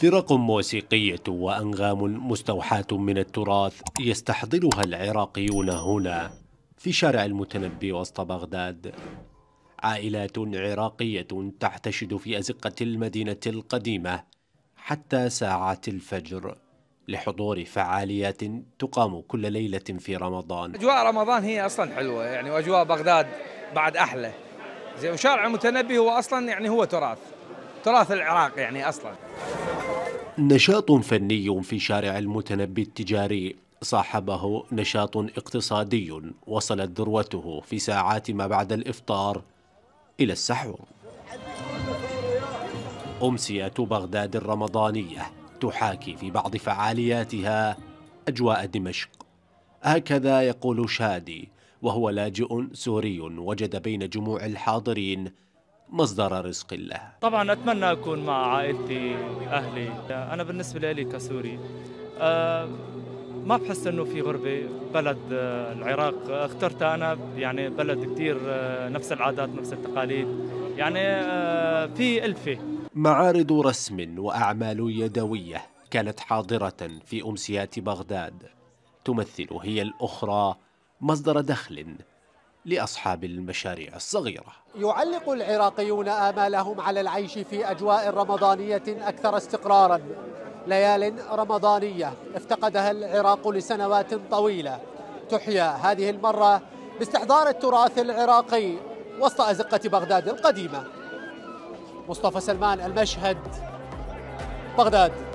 فرق موسيقية وأنغام مستوحاة من التراث يستحضرها العراقيون هنا في شارع المتنبي وسط بغداد عائلات عراقية تحتشد في أزقة المدينة القديمة حتى ساعات الفجر لحضور فعاليات تقام كل ليلة في رمضان أجواء رمضان هي أصلا حلوة يعني وأجواء بغداد بعد أحلى وشارع المتنبي هو أصلا يعني هو تراث تراث العراق يعني أصلا نشاط فني في شارع المتنبي التجاري صاحبه نشاط اقتصادي وصلت ذروته في ساعات ما بعد الإفطار إلى السحور أمسية بغداد الرمضانية تحاكي في بعض فعالياتها أجواء دمشق هكذا يقول شادي وهو لاجئ سوري وجد بين جموع الحاضرين مصدر رزق الله طبعا أتمنى أكون مع عائلتي أهلي أنا بالنسبة لي كسوري أه ما بحس انه في غربه بلد آه، العراق اخترتها انا يعني بلد كثير آه، نفس العادات نفس التقاليد يعني آه، في الفه معارض رسم واعمال يدويه كانت حاضره في امسيات بغداد تمثل هي الاخرى مصدر دخل لأصحاب المشاريع الصغيرة يعلق العراقيون آمالهم على العيش في أجواء رمضانية أكثر استقراراً ليال رمضانية افتقدها العراق لسنوات طويلة تحيا هذه المرة باستحضار التراث العراقي وسط أزقة بغداد القديمة مصطفى سلمان المشهد بغداد